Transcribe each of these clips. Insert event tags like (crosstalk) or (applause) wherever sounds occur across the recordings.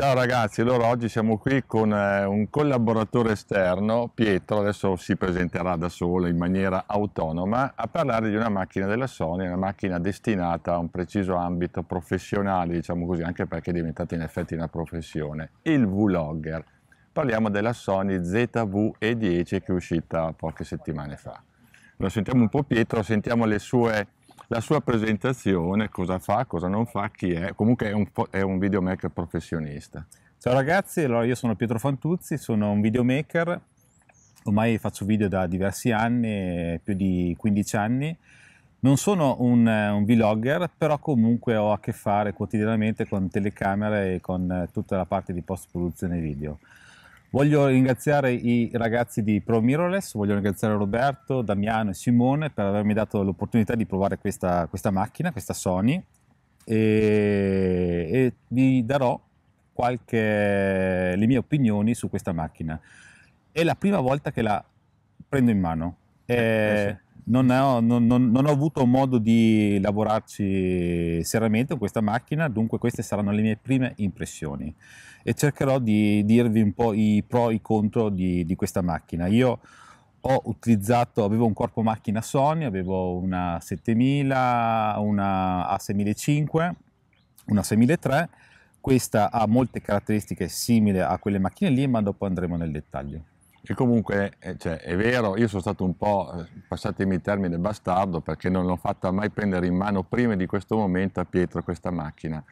Ciao ragazzi, allora oggi siamo qui con eh, un collaboratore esterno, Pietro, adesso si presenterà da solo in maniera autonoma a parlare di una macchina della Sony, una macchina destinata a un preciso ambito professionale, diciamo così, anche perché è diventata in effetti una professione, il vlogger. Parliamo della Sony ZV-E10 che è uscita poche settimane fa. Lo sentiamo un po' Pietro, sentiamo le sue la sua presentazione, cosa fa, cosa non fa, chi è. Comunque è un, è un videomaker professionista. Ciao ragazzi, allora io sono Pietro Fantuzzi, sono un videomaker, ormai faccio video da diversi anni, più di 15 anni. Non sono un, un vlogger, però comunque ho a che fare quotidianamente con telecamere e con eh, tutta la parte di post-produzione video. Voglio ringraziare i ragazzi di Pro Mirrorless, voglio ringraziare Roberto, Damiano e Simone per avermi dato l'opportunità di provare questa, questa macchina, questa Sony e, e vi darò qualche, le mie opinioni su questa macchina. È la prima volta che la prendo in mano. Eh, non ho, non, non, non ho avuto modo di lavorarci seriamente con questa macchina, dunque queste saranno le mie prime impressioni e cercherò di dirvi un po' i pro e i contro di, di questa macchina. Io ho utilizzato, avevo un corpo macchina Sony, avevo una 7000, una A6005, una 6003, questa ha molte caratteristiche simili a quelle macchine lì, ma dopo andremo nel dettaglio che comunque eh, cioè, è vero, io sono stato un po', eh, passatemi il termine, bastardo perché non l'ho fatta mai prendere in mano prima di questo momento a Pietro questa macchina,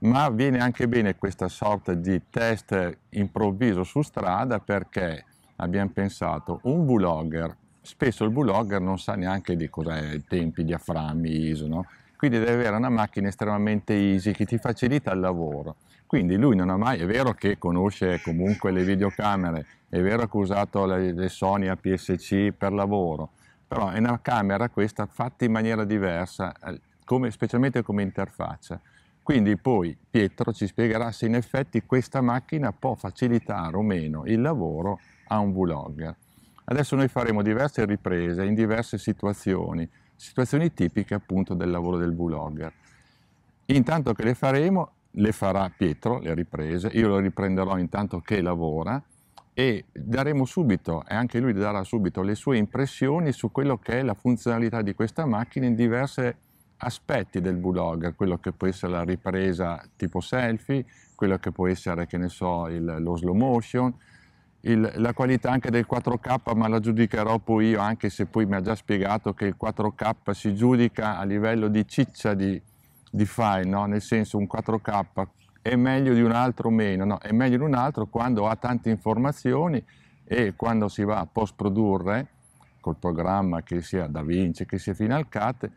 ma viene anche bene questa sorta di test improvviso su strada perché abbiamo pensato un vlogger, spesso il vlogger non sa neanche di cos'è tempi, diaframmi, ISO, no? quindi deve avere una macchina estremamente easy che ti facilita il lavoro quindi lui non ha mai, è vero che conosce comunque le videocamere, è vero che ha usato le, le Sony APS-C per lavoro, però è una camera questa fatta in maniera diversa, eh, come, specialmente come interfaccia. Quindi poi Pietro ci spiegherà se in effetti questa macchina può facilitare o meno il lavoro a un vlogger. Adesso noi faremo diverse riprese in diverse situazioni, situazioni tipiche appunto del lavoro del vlogger. Intanto che le faremo le farà Pietro, le riprese, io le riprenderò intanto che lavora e daremo subito, e anche lui darà subito, le sue impressioni su quello che è la funzionalità di questa macchina in diversi aspetti del blogger, quello che può essere la ripresa tipo selfie, quello che può essere, che ne so, il, lo slow motion, il, la qualità anche del 4K, ma la giudicherò poi io, anche se poi mi ha già spiegato che il 4K si giudica a livello di ciccia di di file, no? nel senso un 4K è meglio di un altro o meno, no? è meglio di un altro quando ha tante informazioni e quando si va a post produrre col programma che sia Da Vinci, che sia Final Cut,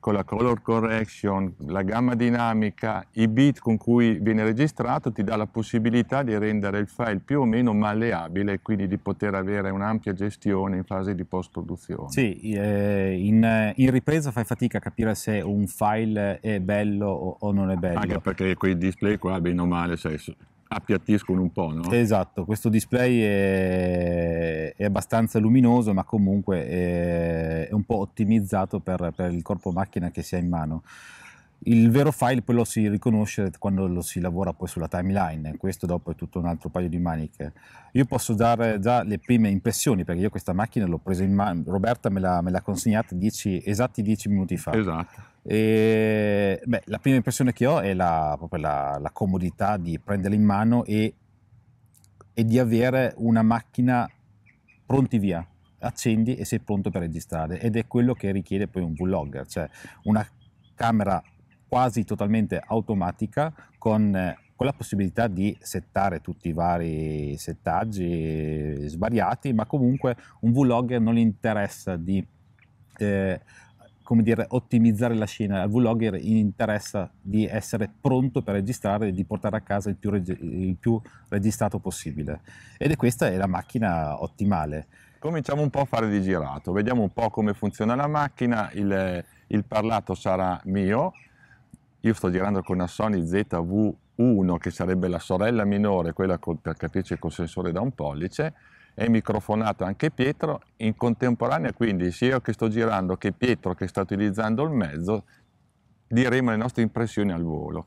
con la color correction, la gamma dinamica, i bit con cui viene registrato ti dà la possibilità di rendere il file più o meno malleabile e quindi di poter avere un'ampia gestione in fase di post-produzione. Sì, eh, in, in, ripresa fai fatica a capire se un file è bello o, o non è bello. Anche perché quei display qua, bene o male, sai, appiattiscono un po', no? Esatto, questo display è, è abbastanza luminoso, ma comunque è, è un po' ottimizzato per, per il corpo macchina che si ha in mano. Il vero file poi lo si riconosce quando lo si lavora poi sulla timeline, questo dopo è tutto un altro paio di maniche. Io posso dare già le prime impressioni perché io questa macchina l'ho presa in mano, Roberta me l'ha, me l'ha consegnata dieci, esatti dieci minuti fa. Esatto. E, beh, la prima impressione che ho è la, proprio la, la comodità di prenderla in mano e, e di avere una macchina pronti via accendi e sei pronto per registrare ed è quello che richiede poi un vlogger, cioè una camera quasi totalmente automatica con, eh, con la possibilità di settare tutti i vari settaggi svariati, ma comunque un vlogger non gli interessa di eh, come dire, ottimizzare la scena. Al vlogger gli interessa di essere pronto per registrare e di portare a casa il più, reg- il più, registrato possibile. Ed è questa è la macchina ottimale. Cominciamo un po' a fare di girato, vediamo un po' come funziona la macchina, il, il parlato sarà mio, io sto girando con una Sony ZV1 che sarebbe la sorella minore, quella con, per capirci col sensore da un pollice, è microfonato anche Pietro, in contemporanea quindi sia io che sto girando che Pietro che sta utilizzando il mezzo diremo le nostre impressioni al volo.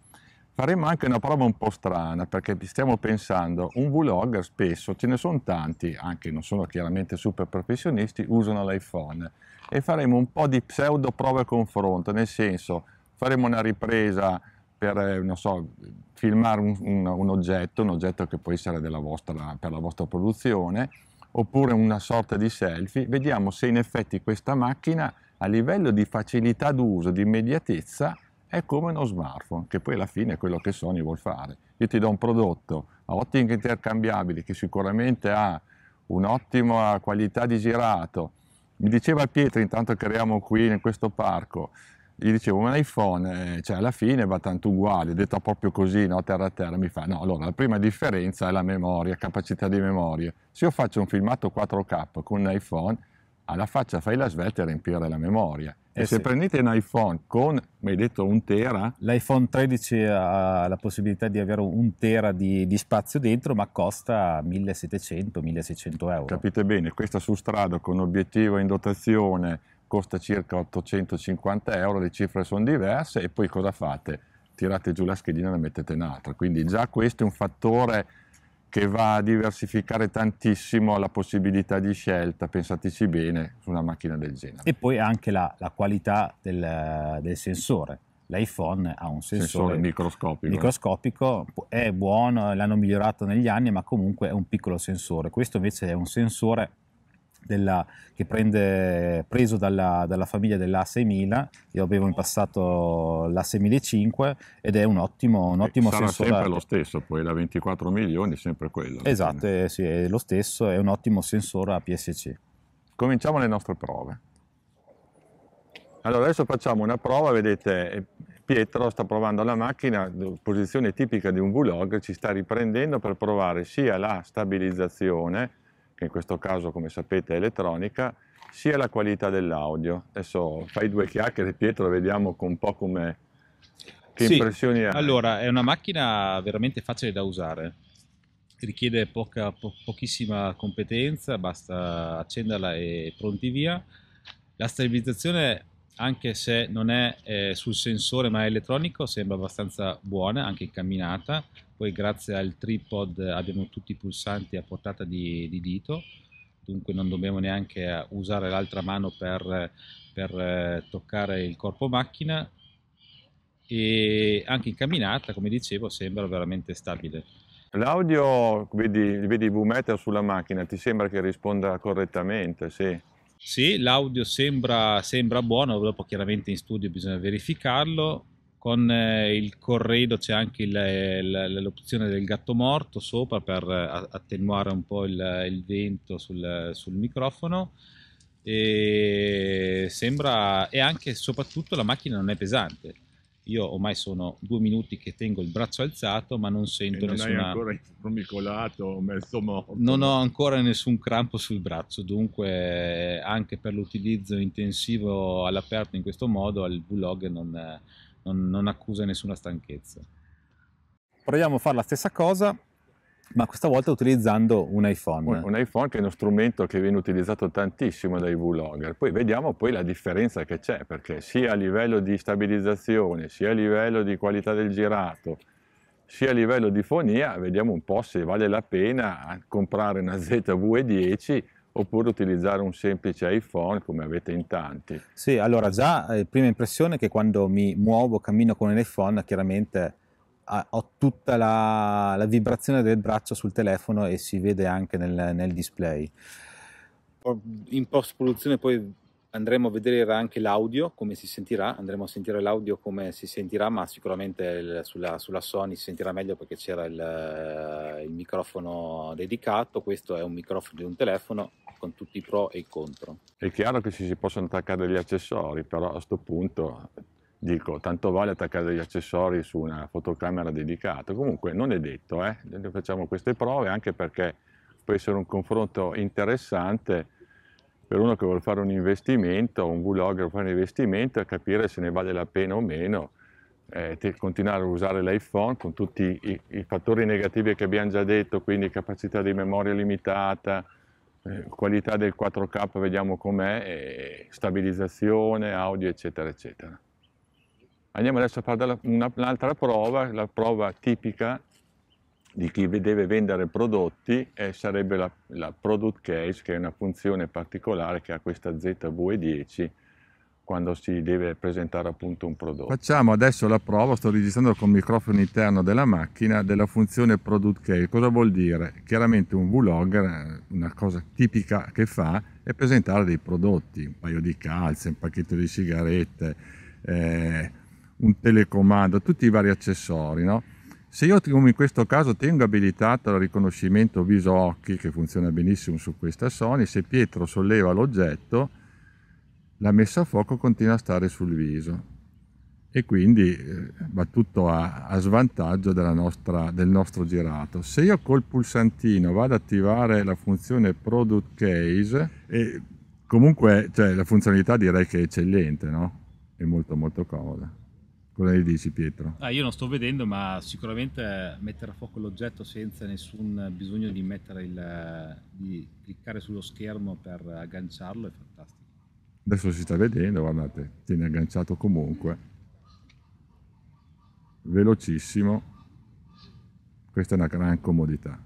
Faremo anche una prova un po' strana perché stiamo pensando, un vlogger spesso, ce ne sono tanti, anche non sono chiaramente super professionisti, usano l'iPhone e faremo un po' di pseudo prova e confronto, nel senso faremo una ripresa per, eh, non so, filmare un, un, un, oggetto, un oggetto che può essere vostra, per la vostra produzione, oppure una sorta di selfie, vediamo se in effetti questa macchina a livello di facilità d'uso, di immediatezza, è come uno smartphone, che poi alla fine è quello che Sony vuol fare. Io ti do un prodotto a ottiche intercambiabili che sicuramente ha un'ottima qualità di girato. Mi diceva Pietro, intanto creiamo qui in questo parco, gli dicevo un iPhone, eh, cioè alla fine va tanto uguale, detto proprio così, no, terra a terra, mi fa no, allora la prima differenza è la memoria, capacità di memoria. Se io faccio un filmato 4K con un iPhone, alla faccia fai la svelta e riempire la memoria. Eh e se sì. prendete un iPhone con, mi hai detto, un tera? L'iPhone 13 ha la possibilità di avere un tera di, di spazio dentro, ma costa 1700-1600 euro. Capite bene, questa su strada con obiettivo in dotazione, costa circa 850 euro, le cifre sono diverse e poi cosa fate? Tirate giù la schedina e la mettete in un'altra, quindi già questo è un fattore che va a diversificare tantissimo la possibilità di scelta, pensateci bene, su una macchina del genere. E poi anche la, la qualità del, del sensore, l'iPhone ha un sensore, sensore microscopico. microscopico. è buono, l'hanno migliorato negli anni, ma comunque è un piccolo sensore. Questo invece è un sensore della, che prende, preso dalla, dalla famiglia dell'A6000, io avevo in passato l'A6005 ed è un ottimo, un ottimo Sarà sensore. sempre lo stesso, poi la 24 milioni sempre quello. Esatto, è, eh, sì, è lo stesso, è un ottimo sensore a PSC. Cominciamo le nostre prove. Allora adesso facciamo una prova, vedete eh, Pietro sta provando la macchina, posizione tipica di un vlog, ci sta riprendendo per provare sia la stabilizzazione che in questo caso come sapete è elettronica, sia la qualità dell'audio. Adesso fai due chiacchiere Pietro, vediamo un po' come... Che sì, impressioni ha? Allora, è una macchina veramente facile da usare, richiede poca, po pochissima competenza, basta accenderla e pronti via. La stabilizzazione, anche se non è eh, sul sensore ma è elettronico, sembra abbastanza buona, anche in camminata, poi grazie al tripod abbiamo tutti i pulsanti a portata di, di dito dunque non dobbiamo neanche usare l'altra mano per, per, eh, toccare il corpo macchina e anche in camminata come dicevo sembra veramente stabile l'audio vedi, vedi V-Meter sulla macchina ti sembra che risponda correttamente sì sì, l'audio sembra, sembra buono, dopo chiaramente in studio bisogna verificarlo, con eh, il corredo c'è anche il, eh, l'opzione del gatto morto sopra per eh, attenuare un po' il, il vento sul, sul, microfono e sembra e anche e soprattutto la macchina non è pesante io ormai sono due minuti che tengo il braccio alzato ma non sento e non nessuna... ancora frumicolato mezzo morto non ho ancora nessun crampo sul braccio dunque anche per l'utilizzo intensivo all'aperto in questo modo al vlog non non, non accusa nessuna stanchezza. Proviamo a fare la stessa cosa ma questa volta utilizzando un iPhone. Un, un, iPhone che è uno strumento che viene utilizzato tantissimo dai vlogger. Poi vediamo poi la differenza che c'è, perché sia a livello di stabilizzazione, sia a livello di qualità del girato, sia a livello di fonia, vediamo un po' se vale la pena comprare una ZV-10 oppure utilizzare un semplice iPhone come avete in tanti. Sì, allora già la eh, prima impressione è che quando mi muovo, cammino con un iPhone, chiaramente ho tutta la, la, vibrazione del braccio sul telefono e si vede anche nel, nel display. In post produzione poi andremo a vedere anche l'audio, come si sentirà, andremo a sentire l'audio come si sentirà, ma sicuramente il, sulla, sulla, Sony si sentirà meglio perché c'era il, eh, il, microfono dedicato, questo è un microfono di un telefono con tutti i pro e i contro. È chiaro che ci si possono attaccare degli accessori, però a questo punto dico, tanto vale attaccare degli accessori su una fotocamera dedicata, comunque non è detto, eh? facciamo queste prove anche perché può essere un confronto interessante per uno che vuole fare un investimento, un vlogger fare un investimento, e capire se ne vale la pena o meno, eh, continuare a usare l'iPhone con tutti i, i, fattori negativi che abbiamo già detto, quindi capacità di memoria limitata, eh, qualità del 4K, vediamo com'è, eh, stabilizzazione, audio, eccetera, eccetera. Andiamo adesso a fare un'altra prova, la prova tipica di chi deve vendere prodotti eh, sarebbe la, la, product case, che è una funzione particolare che ha questa ZVE10 quando si deve presentare appunto un prodotto. Facciamo adesso la prova, sto registrando col microfono interno della macchina, della funzione product case. Cosa vuol dire? Chiaramente un vlogger, eh, una cosa tipica che fa, è presentare dei prodotti, un paio di calze, un pacchetto di sigarette, eh, un telecomando, tutti i vari accessori, no? Se io come in questo caso tengo abilitato il riconoscimento viso-occhi che funziona benissimo su questa Sony, se Pietro solleva l'oggetto la messa a fuoco continua a stare sul viso e quindi eh, va tutto a, a svantaggio nostra, del nostro girato. Se io col pulsantino vado ad attivare la funzione product case, comunque cioè, la funzionalità direi che è eccellente, no? è molto molto comoda. Cosa ne dici Pietro? Ah, io non sto vedendo, ma sicuramente mettere a fuoco l'oggetto senza nessun bisogno di, il, di cliccare sullo schermo per agganciarlo è fantastico. Adesso si sta vedendo, guardate, tiene agganciato comunque. Velocissimo. Questa è una gran comodità.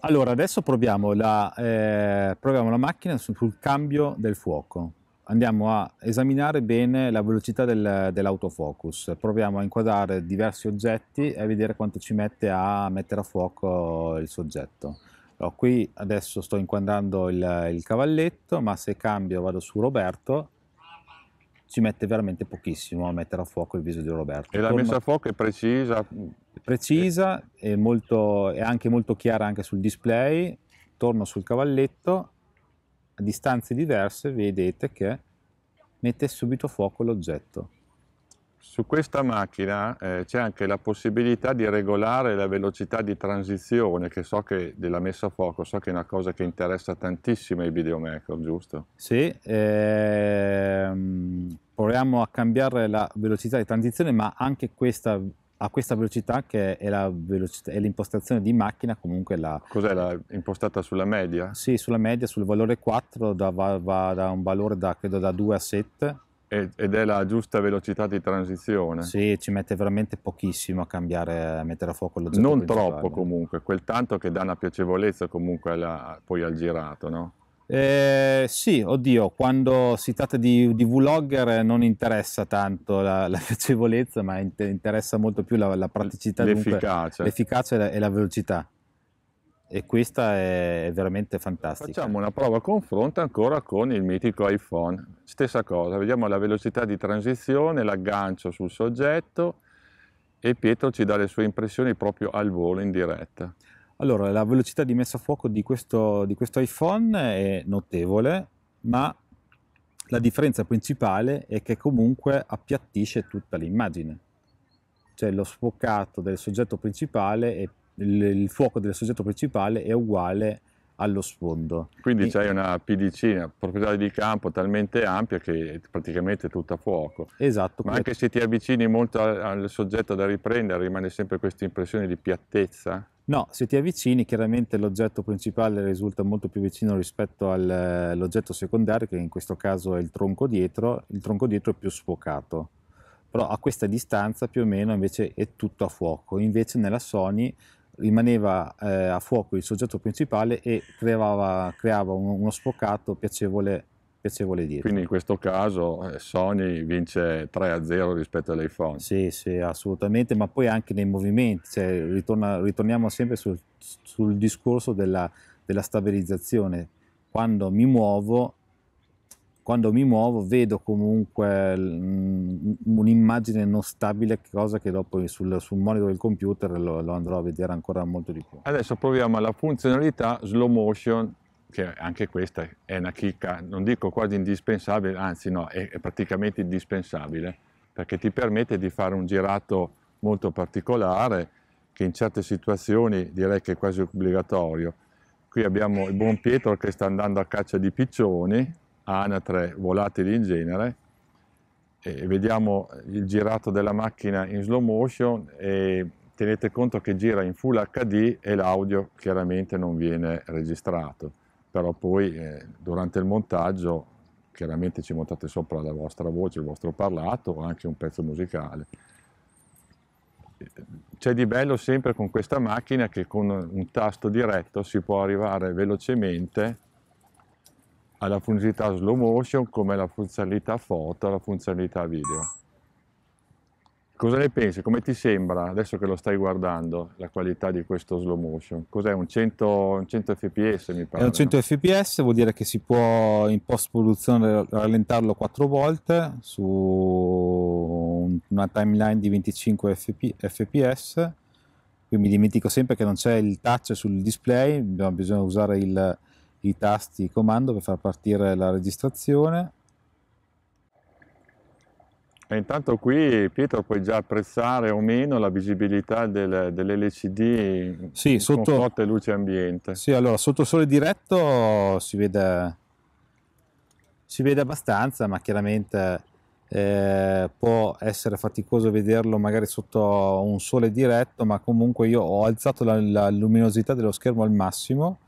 Allora, adesso proviamo la, eh, proviamo la macchina sul, sul cambio del fuoco andiamo a esaminare bene la velocità del, dell'autofocus, proviamo a inquadrare diversi oggetti e a vedere quanto ci mette a mettere a fuoco il soggetto. Allora, qui adesso sto inquadrando il, il cavalletto, ma se cambio vado su Roberto, ci mette veramente pochissimo a mettere a fuoco il viso di Roberto. E la messa a fuoco è precisa? Precisa, è, molto, è anche molto chiara anche sul display, torno sul cavalletto a distanze diverse vedete che mette subito a fuoco l'oggetto. Su questa macchina eh, c'è anche la possibilità di regolare la velocità di transizione, che so che della messa a fuoco, so che è una cosa che interessa tantissimo ai videomaker, giusto? Sì, ehm, proviamo a cambiare la velocità di transizione, ma anche questa a questa velocità che è, velocità, è l'impostazione di macchina comunque la... Cos'è la impostata sulla media? Sì, sulla media, sul valore 4 da, va, va da un valore da, credo da 2 a 7. Ed, è la giusta velocità di transizione? Sì, ci mette veramente pochissimo a cambiare, a mettere a fuoco lo l'oggetto Non troppo comunque, quel tanto che dà una piacevolezza comunque alla, poi al girato, no? Eh, sì, oddio, quando si tratta di, di vlogger eh, non interessa tanto la, (laughs) la piacevolezza, ma interessa molto più la, la praticità, l'efficacia, dunque, l'efficacia e, la, e, la, velocità. E questa è, veramente fantastica. Facciamo una prova confronto ancora con il mitico iPhone. Stessa cosa, vediamo la velocità di transizione, l'aggancio sul soggetto e Pietro ci dà le sue impressioni proprio al volo in diretta. Allora, la velocità di messa a fuoco di questo, di questo iPhone è notevole, ma la differenza principale è che comunque appiattisce tutta l'immagine. Cioè lo sfocato del soggetto principale e il fuoco del soggetto principale è uguale allo sfondo. Quindi c'è una PDC, una proprietà di campo talmente ampia che è praticamente tutta a fuoco. Esatto. Ma anche se ti avvicini molto al, al soggetto da riprendere rimane sempre questa impressione di piattezza. No, se ti avvicini chiaramente l'oggetto principale risulta molto più vicino rispetto all'oggetto eh, secondario che in questo caso è il tronco dietro, il tronco dietro è più sfocato, però a questa distanza più o meno invece è tutto a fuoco, invece nella Sony rimaneva eh, a fuoco il soggetto principale e creava, creava un, uno sfocato piacevole piacevole dietro. Quindi in questo caso eh, Sony vince 3-0 a rispetto all'iPhone. Sì, sì, assolutamente, ma poi anche nei movimenti, cioè, ritorna, ritorniamo sempre sul, sul discorso della, della, stabilizzazione. Quando mi muovo, quando mi muovo vedo comunque mm, un'immagine non stabile, cosa che dopo sul, sul monitor del computer lo, lo andrò a vedere ancora molto di più. Adesso proviamo la funzionalità slow motion che anche questa è una chicca, non dico quasi indispensabile, anzi no, è praticamente indispensabile, perché ti permette di fare un girato molto particolare che in certe situazioni direi che è quasi obbligatorio. Qui abbiamo il buon Pietro che sta andando a caccia di piccioni, anatre volatili in genere, e vediamo il girato della macchina in slow motion e tenete conto che gira in full HD e l'audio chiaramente non viene registrato però poi eh, durante il montaggio chiaramente ci montate sopra la vostra voce, il vostro parlato o anche un pezzo musicale. Eh, c'è di bello sempre con questa macchina che con un tasto diretto si può arrivare velocemente alla funzionalità slow motion come la funzionalità foto, la funzionalità video. Cosa ne pensi? Come ti sembra, adesso che lo stai guardando, la qualità di questo slow motion? Cos'è? Un 100, un 100 fps mi pare? È un 100 fps, vuol dire che si può in post-produzione rallentarlo 4 volte su una timeline di 25 fps. Qui mi dimentico sempre che non c'è il touch sul display, bisogna usare il, i tasti comando per far partire la registrazione e intanto qui Pietro puoi già apprezzare o meno la visibilità del, dell'LCD sì, sotto, forte luce ambiente. Sì, allora sotto sole diretto si vede, si vede abbastanza, ma chiaramente eh, può essere faticoso vederlo magari sotto un sole diretto, ma comunque io ho alzato la, la luminosità dello schermo al massimo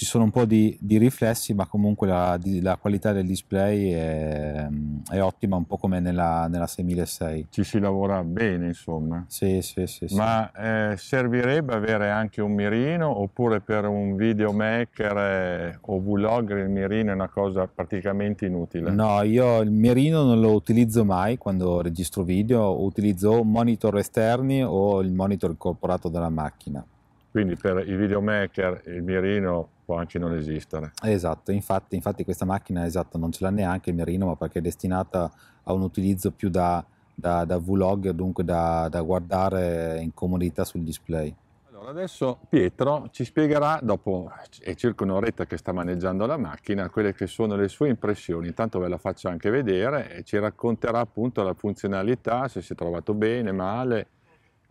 ci sono un po' di, di riflessi, ma comunque la, di, la, qualità del display è, è ottima, un po' come nella, nella, 6006. Ci si lavora bene, insomma. Sì, sì, sì. sì. Ma eh, servirebbe avere anche un mirino oppure per un videomaker eh, o vlogger il mirino è una cosa praticamente inutile? No, io il mirino non lo utilizzo mai quando registro video, utilizzo monitor esterni o il monitor incorporato dalla macchina. Quindi per i videomaker il mirino può anche non esistere. Esatto, infatti, infatti questa macchina esatto, non ce l'ha neanche il mirino, ma perché è destinata a un utilizzo più da, da, da vlog, dunque da, da guardare in comodità sul display. Allora adesso Pietro ci spiegherà, dopo è circa un'oretta che sta maneggiando la macchina, quelle che sono le sue impressioni. Intanto ve la faccio anche vedere e ci racconterà appunto la funzionalità, se si è trovato bene, male,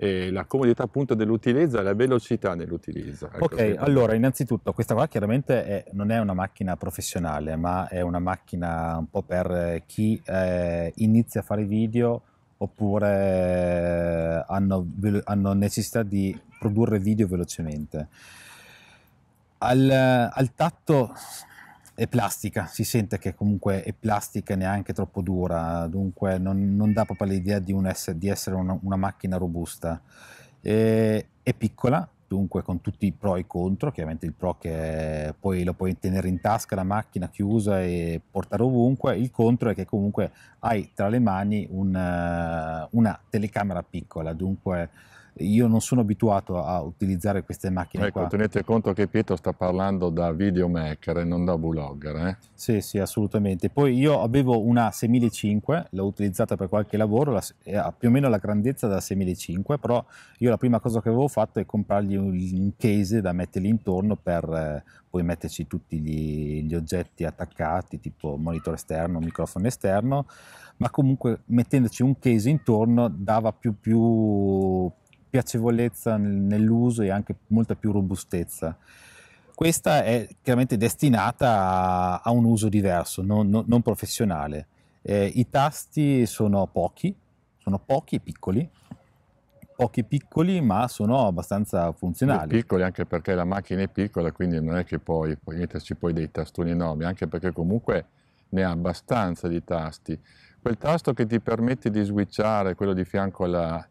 eh, la comodità appunto dell'utilizzo e la velocità nell'utilizzo. Ecco, ok, sì. allora innanzitutto questa qua chiaramente è, non è una macchina professionale, ma è una macchina un po' per eh, chi eh, inizia a fare video oppure hanno, hanno necessità di produrre video velocemente. Al, al, tatto è plastica, si sente che comunque è plastica e neanche troppo dura, dunque non, non dà proprio l'idea di, un essere, di essere una, una, macchina robusta. E, è piccola, dunque con tutti i pro e i contro, chiaramente il pro che poi lo puoi tenere in tasca la macchina chiusa e portare ovunque, il contro è che comunque hai tra le mani un, una telecamera piccola, dunque io non sono abituato a utilizzare queste macchine ecco, qua. tenete conto che Pietro sta parlando da videomaker e non da vlogger. eh? Sì, sì, assolutamente. Poi io avevo una 6005, l'ho utilizzata per qualche lavoro, la, più o meno la grandezza della 6005, però io la prima cosa che avevo fatto è comprargli un, case da mettergli intorno per eh, poi metterci tutti gli, gli oggetti attaccati, tipo monitor esterno, microfono esterno, ma comunque mettendoci un case intorno dava più, più piacevolezza nell'uso e anche molta più robustezza. Questa è chiaramente destinata a, a un uso diverso, non, non, non professionale. Eh, I tasti sono pochi, sono pochi e piccoli, pochi piccoli ma sono abbastanza funzionali. E piccoli anche perché la macchina è piccola, quindi non è che puoi metterci poi dei tastoni enormi, anche perché comunque ne ha abbastanza di tasti. Quel tasto che ti permette di switchare, quello di fianco alla,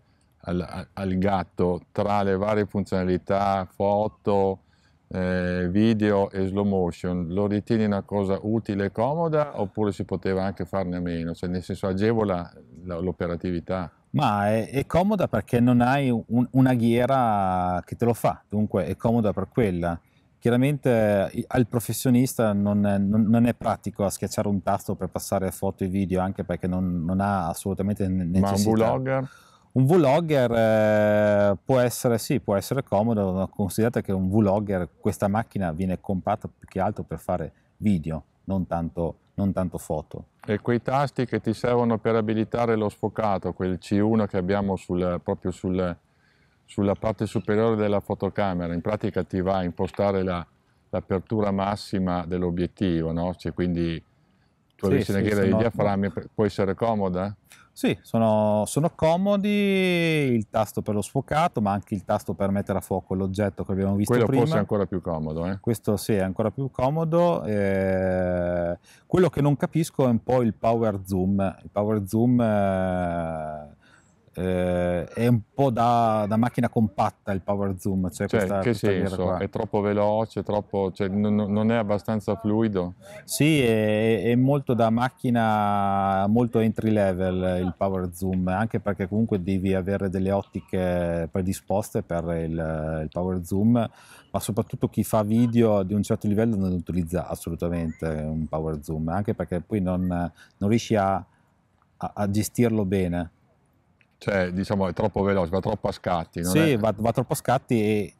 al, al gatto tra le varie funzionalità, foto, eh, video e slow motion, lo ritieni una cosa utile e comoda oppure si poteva anche farne a meno? Cioè nel senso agevola l'operatività? Ma è, è, comoda perché non hai un, una ghiera che te lo fa, dunque è comoda per quella. Chiaramente al professionista non è, non, non è pratico a schiacciare un tasto per passare foto e video, anche perché non, non ha assolutamente necessità. Ma un blogger? Un vlogger eh, può essere, sì, può essere comodo, considerate che un vlogger, questa macchina viene compatta più che altro per fare video, non tanto, non tanto foto. E quei tasti che ti servono per abilitare lo sfocato, quel C1 che abbiamo sul, proprio sul, sulla parte superiore della fotocamera, in pratica ti va a impostare l'apertura massima dell'obiettivo, no? cioè, quindi tu sì, avessi sì, una ghiera di no, diaframmi, no. può essere comoda? Eh? Sì, sono, sono, comodi, il tasto per lo sfocato, ma anche il tasto per mettere a fuoco l'oggetto che abbiamo visto quello prima. Quello forse è ancora più comodo. Eh? Questo sì, è ancora più comodo. Eh, quello che non capisco è un po' il power zoom. Il power zoom... Eh, eh, è un po' da, da, macchina compatta il power zoom. Cioè, cioè questa, che questa senso? È troppo veloce, troppo, cioè, n- non è abbastanza fluido? Sì, è, è, molto da macchina, molto entry level il power zoom, anche perché comunque devi avere delle ottiche predisposte per il, il power zoom, ma soprattutto chi fa video di un certo livello non utilizza assolutamente un power zoom, anche perché poi non, non riesci a, a, a gestirlo bene cioè, diciamo, è troppo veloce, va troppo a scatti. Non sì, è... va, va, troppo a scatti e,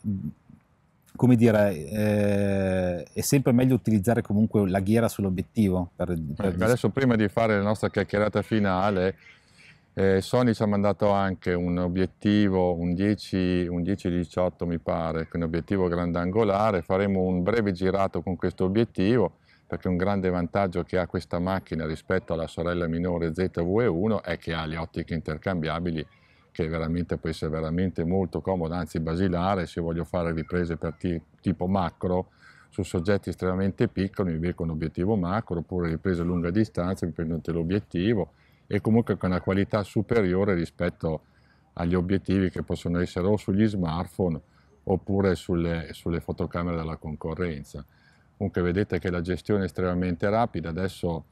come dire, eh, è sempre meglio utilizzare comunque la ghiera sull'obiettivo. Per, eh, per eh, adesso, prima di fare la nostra chiacchierata finale, eh, Sony ci ha mandato anche un obiettivo, un 10-18 mi pare, un obiettivo grandangolare, faremo un breve girato con questo obiettivo perché un grande vantaggio che ha questa macchina rispetto alla sorella minore ZV1 è che ha le ottiche intercambiabili che veramente può essere veramente molto comoda, anzi basilare se voglio fare riprese per tipo macro su soggetti estremamente piccoli, mi becco un obiettivo macro, oppure riprese a lunga distanza, mi prendete l'obiettivo e comunque con una qualità superiore rispetto agli obiettivi che possono essere o sugli smartphone oppure sulle, sulle fotocamere della concorrenza. Comunque vedete che la gestione è estremamente rapida, adesso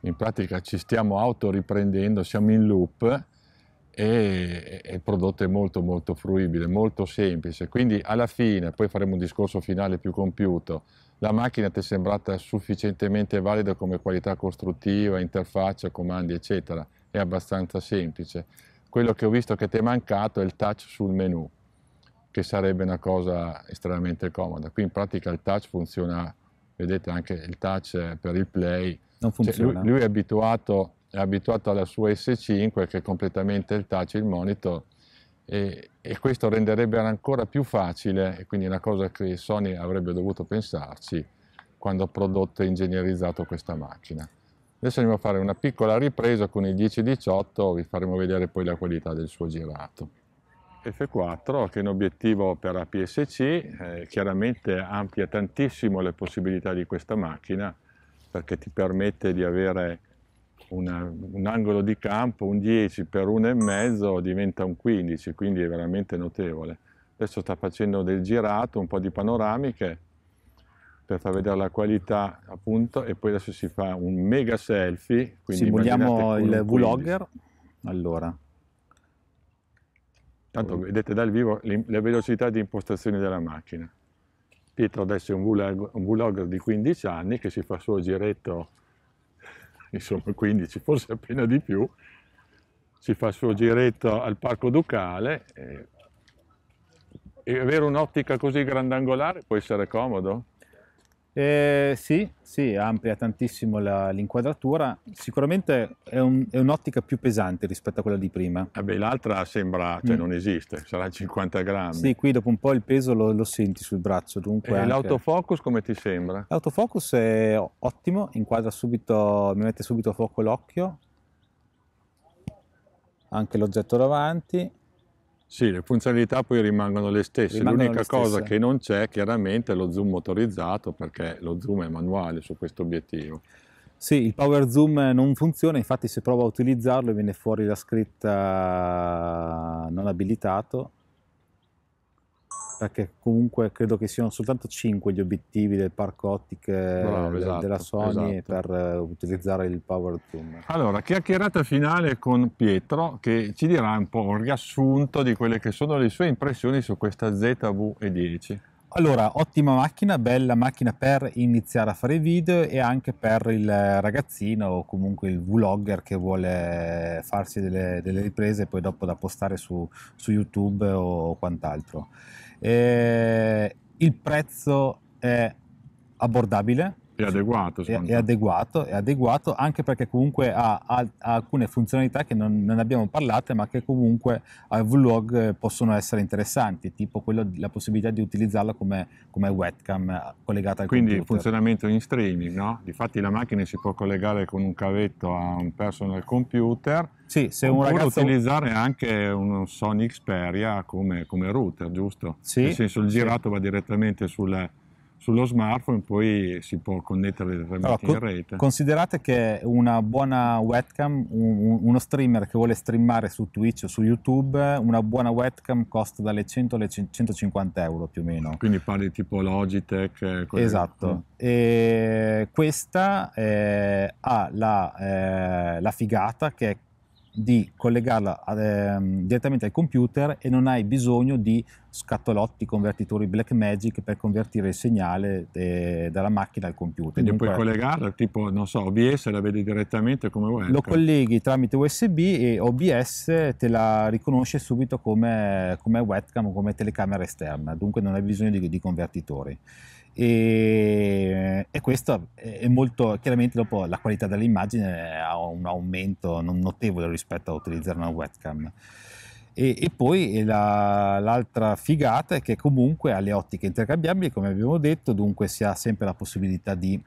in pratica ci stiamo autoriprendendo, siamo in loop e, e il prodotto è molto molto fruibile, molto semplice. Quindi alla fine, poi faremo un discorso finale più compiuto, la macchina ti è sembrata sufficientemente valida come qualità costruttiva, interfaccia, comandi eccetera, è abbastanza semplice. Quello che ho visto che ti è mancato è il touch sul menu, che sarebbe una cosa estremamente comoda. Qui in pratica il touch funziona vedete anche il touch per il play. Non funziona. Cioè, lui, lui è, abituato, è, abituato, alla sua S5 che è completamente il touch, il monitor, e, e, questo renderebbe ancora più facile, e quindi una cosa che Sony avrebbe dovuto pensarci quando ha prodotto e ingegnerizzato questa macchina. Adesso andiamo a fare una piccola ripresa con il 1018, vi faremo vedere poi la qualità del suo girato. F4 che è un obiettivo per APS-C, eh, chiaramente amplia tantissimo le possibilità di questa macchina perché ti permette di avere una, un angolo di campo, un 10 per 1,5 diventa un 15, quindi è veramente notevole. Adesso sta facendo del girato, un po' di panoramiche per far vedere la qualità appunto e poi adesso si fa un mega selfie. Simuliamo il vlogger. Allora, Tanto mm. vedete dal vivo le velocità di impostazione della macchina. Pietro adesso è un vlogger, un vlogger di 15 anni che si fa il suo giretto, (laughs) insomma 15, forse appena di più, si fa il suo giretto al Parco Ducale. E, eh, e avere un'ottica così grandangolare può essere comodo? Eh, sì, sì, amplia tantissimo la, l'inquadratura. Sicuramente è, un, è, un'ottica più pesante rispetto a quella di prima. Eh l'altra sembra, cioè mm. non esiste, sarà 50 grammi. Sì, qui dopo un po' il peso lo, lo senti sul braccio. Dunque e anche... l'autofocus come ti sembra? L'autofocus è ottimo, inquadra subito, mi mette subito a fuoco l'occhio, anche l'oggetto davanti. Sì, le funzionalità poi rimangono le stesse. L'unica cosa che non c'è chiaramente è lo zoom motorizzato perché lo zoom è manuale su questo obiettivo. Sì, il power zoom non funziona, infatti se provo a utilizzarlo viene fuori la scritta non abilitato perché comunque credo che siano soltanto 5 gli obiettivi del parco Optic Bravo, esatto, della Sony esatto. per eh, utilizzare il Power Zoom. Allora, chiacchierata finale con Pietro che ci dirà un po' un riassunto di quelle che sono le sue impressioni su questa zv 10 Allora, ottima macchina, bella macchina per iniziare a fare video e anche per il ragazzino o comunque il vlogger che vuole farsi delle, delle riprese e poi dopo da postare su, su YouTube o quant'altro eh, il prezzo è abbordabile è adeguato, è, è adeguato, è adeguato anche perché comunque ha, ha, ha alcune funzionalità che non, non, abbiamo parlato ma che comunque al vlog possono essere interessanti, tipo quello, la possibilità di utilizzarlo come, come webcam collegata al Quindi computer. Quindi funzionamento in streaming, no? Difatti la macchina si può collegare con un cavetto a un personal computer sì, se un ragazzo... utilizzare anche un Sony Xperia come, come router, giusto? Sì, Nel senso il girato sì. va direttamente sulle sullo smartphone poi si può connettere direttamente allora, in rete. Considerate che una buona webcam, un, uno streamer che vuole streamare su Twitch o su YouTube, una buona webcam costa dalle 100 alle 150 euro più o meno. Quindi parli tipo Logitech. Quelle... Eh, esatto. Mm. E questa eh, ha la, eh, la figata che è di collegarla ad, ehm, direttamente al computer e non hai bisogno di scatolotti, convertitori Blackmagic per convertire il segnale de, eh, dalla macchina al computer. Quindi Dunque, puoi collegarla, tipo, non so, OBS la vedi direttamente come vuoi. Lo ecco. colleghi tramite USB e OBS te la riconosce subito come, come webcam o come telecamera esterna, dunque non hai bisogno di, di convertitori e, e questo è molto chiaramente dopo la qualità dell'immagine ha un aumento notevole rispetto a utilizzare una webcam. E, e, poi la, l'altra figata è che comunque ha le ottiche intercambiabili, come abbiamo detto, dunque si ha sempre la possibilità di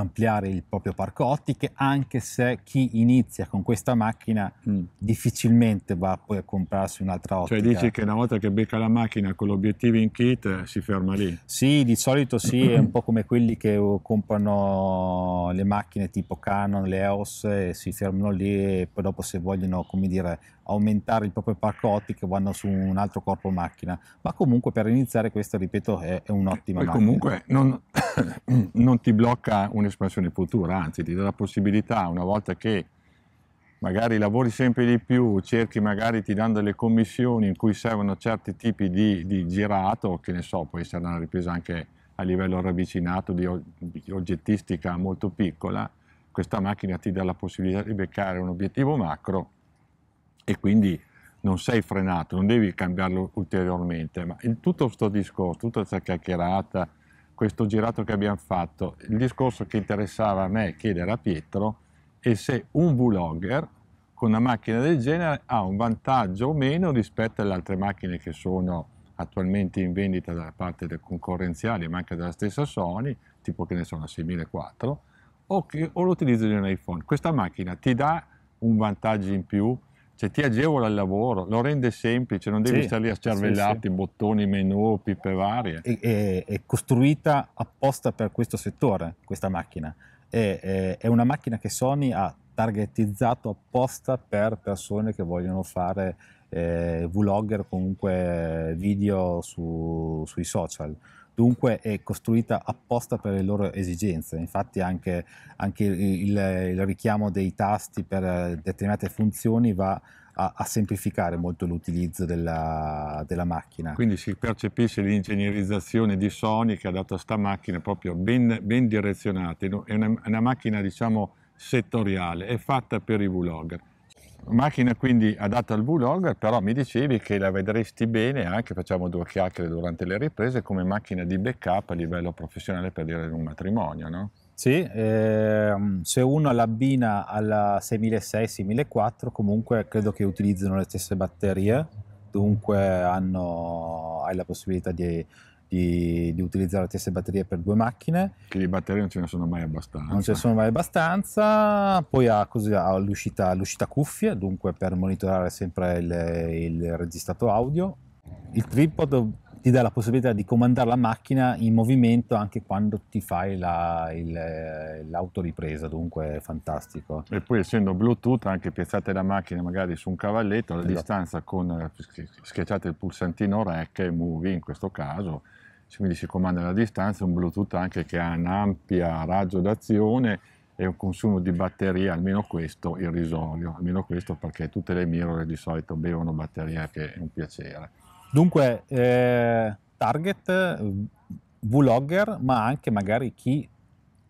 ampliare il proprio parco ottiche, anche se chi inizia con questa macchina mm. difficilmente va poi a comprarsi un'altra cioè, ottica. Cioè dici che una volta che becca la macchina con l'obiettivo in kit eh, si ferma lì? Sì, di solito sì, è un po' come quelli che comprano le macchine tipo Canon, le EOS e si fermano lì e poi dopo se vogliono, come dire, aumentare il proprio parco ottiche vanno su un altro corpo macchina. Ma comunque per iniziare questo, ripeto, è, è un'ottima poi macchina. Comunque non, (coughs) non ti blocca un un'espansione futura, anzi ti dà la possibilità una volta che magari lavori sempre di più, cerchi magari ti danno delle commissioni in cui servono certi tipi di, di girato, che ne so, può essere una ripresa anche a livello ravvicinato di, di oggettistica molto piccola, questa macchina ti dà la possibilità di beccare un obiettivo macro e quindi non sei frenato, non devi cambiarlo ulteriormente, ma tutto questo discorso, tutta questa chiacchierata, questo girato che abbiamo fatto. Il discorso che interessava a me chiedere a Pietro è se un vlogger con una macchina del genere ha un vantaggio o meno rispetto alle altre macchine che sono attualmente in vendita da parte del concorrenziale, ma anche dalla stessa Sony, tipo che ne sono la 6004, o, o l'utilizzo di un iPhone. Questa macchina ti dà un vantaggio in più cioè, ti agevola il lavoro, lo rende semplice, non devi sì, stare lì a scervellarti sì, sì. bottoni, menu, pippe varie. È, è, è, costruita apposta per questo settore, questa macchina. È, è, una macchina che Sony ha targetizzato apposta per persone che vogliono fare eh, vlogger, comunque video su, sui social dunque è costruita apposta per le loro esigenze, infatti anche, anche il, il, richiamo dei tasti per eh, determinate funzioni va a, a semplificare molto l'utilizzo della, della, macchina. Quindi si percepisce l'ingegnerizzazione di Sony che ha dato a sta macchina proprio ben, ben direzionata, è una, una macchina diciamo settoriale, è fatta per i vlogger. Macchina quindi adatta al v però mi dicevi che la vedresti bene anche, facciamo due chiacchiere durante le riprese, come macchina di backup a livello professionale per dire un matrimonio, no? Sì, ehm, se uno l'abbina alla 6006-6004 comunque credo che utilizzino le stesse batterie, dunque hanno, hai la possibilità di di, di, utilizzare le stesse batterie per due macchine. Che di batterie non ce ne sono mai abbastanza. Non ce ne sono mai abbastanza, poi ha, così, ha l'uscita, l'uscita, cuffie, dunque per monitorare sempre il, il registrato audio. Il tripod ti dà la possibilità di comandare la macchina in movimento anche quando ti fai la, il, l'autoripresa, dunque è fantastico. E poi essendo Bluetooth anche piazzate la macchina magari su un cavalletto a esatto. distanza con eh, schiacciate il pulsantino REC e Movie in questo caso quindi si comanda alla distanza, un Bluetooth anche che ha un ampio raggio d'azione e un consumo di batteria, almeno questo, irrisorio, almeno questo perché tutte le mirror di solito bevono batteria che è un piacere. Dunque, eh, target mm, vlogger, ma anche magari chi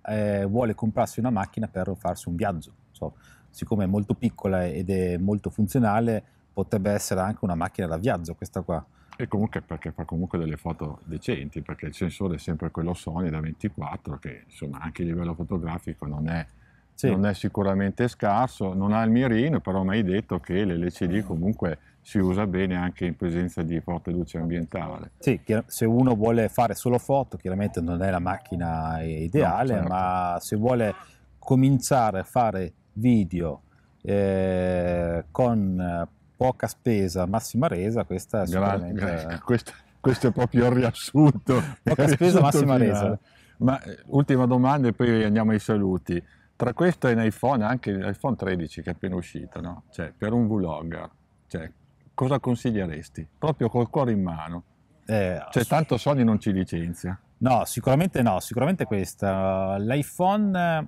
eh, vuole comprarsi una macchina per farsi un viaggio. So, siccome è molto piccola ed è molto funzionale, potrebbe essere anche una macchina da viaggio questa qua e comunque perché fa comunque delle foto decenti, perché il sensore è sempre quello Sony da 24 che insomma anche a livello fotografico non è, sì. non è sicuramente scarso, non ha il mirino, però mi hai detto che l'LCD mm. comunque si usa bene anche in presenza di forte luce ambientale. Sì, se uno vuole fare solo foto chiaramente non è la macchina ideale, no, certo. ma se vuole cominciare a fare video eh, con poca spesa, massima resa, questa è sicuramente... Gra- questo, questo, è proprio il riassunto. Poca (laughs) spesa, riassunto massima finale. resa. Ma eh, ultima domanda e poi andiamo ai saluti. Tra questo e un iPhone, anche l'iPhone 13 che è appena uscito, no? cioè, per un vlogger, cioè, cosa consiglieresti? Proprio col cuore in mano. Eh, cioè, tanto Sony non ci licenzia. No, sicuramente no, sicuramente questa. L'iPhone, a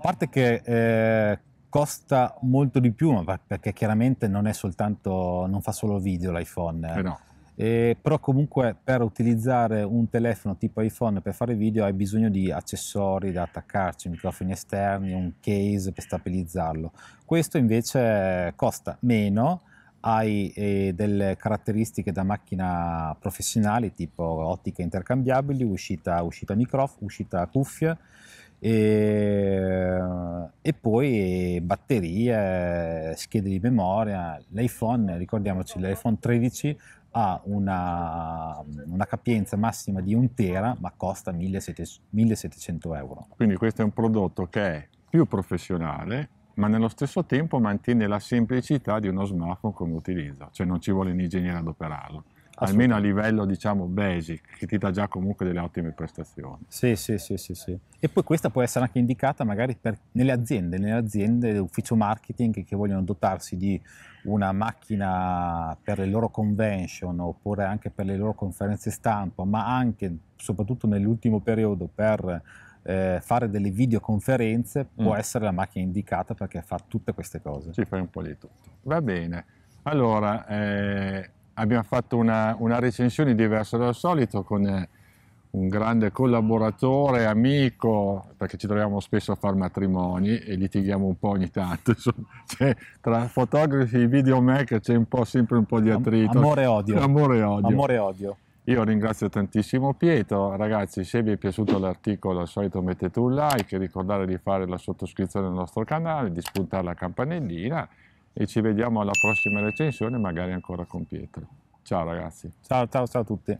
parte che eh, costa molto di più, perché chiaramente non, soltanto, non fa solo video l'iPhone. Eh, eh no. Eh, però comunque per utilizzare un telefono tipo iPhone per fare video hai bisogno di accessori da attaccarci, microfoni esterni, un case per stabilizzarlo. Questo invece costa meno, hai eh, delle caratteristiche da macchina professionali tipo ottica intercambiabili, uscita, uscita microfono, uscita cuffie e, e, poi batterie, schede di memoria. L'iPhone, ricordiamoci, l'iPhone 13 ha una, una capienza massima di 1 tera, ma costa 1700, 1700 euro. Quindi questo è un prodotto che è più professionale, ma nello stesso tempo mantiene la semplicità di uno smartphone come utilizzo, cioè non ci vuole un ingegnere ad operarlo almeno a livello diciamo basic, che ti dà già comunque delle ottime prestazioni. Sì, sì, sì, sì, sì. E poi questa può essere anche indicata magari per, nelle aziende, nelle aziende ufficio marketing che vogliono dotarsi di una macchina per le loro convention oppure anche per le loro conferenze stampa, ma anche soprattutto nell'ultimo periodo per eh, fare delle videoconferenze mm. può essere la macchina indicata perché fa tutte queste cose. Ci fai un po' di tutto. Va bene. Allora, eh, abbiamo fatto una, una recensione diversa dal solito con eh, un grande collaboratore, amico, perché ci troviamo spesso a fare matrimoni e litighiamo un po' ogni tanto. (laughs) Cioè, tra fotografi e videomaker c'è un po', sempre un po' di attrito. Amore e odio. Amore e odio. Amore e odio. Io ringrazio tantissimo Pietro, ragazzi se vi è piaciuto l'articolo al solito mettete un like, ricordate di fare la sottoscrizione al nostro canale, di spuntare la campanellina e ci vediamo alla prossima recensione, magari ancora con Pietro. Ciao ragazzi. Ciao, ciao, ciao a tutti.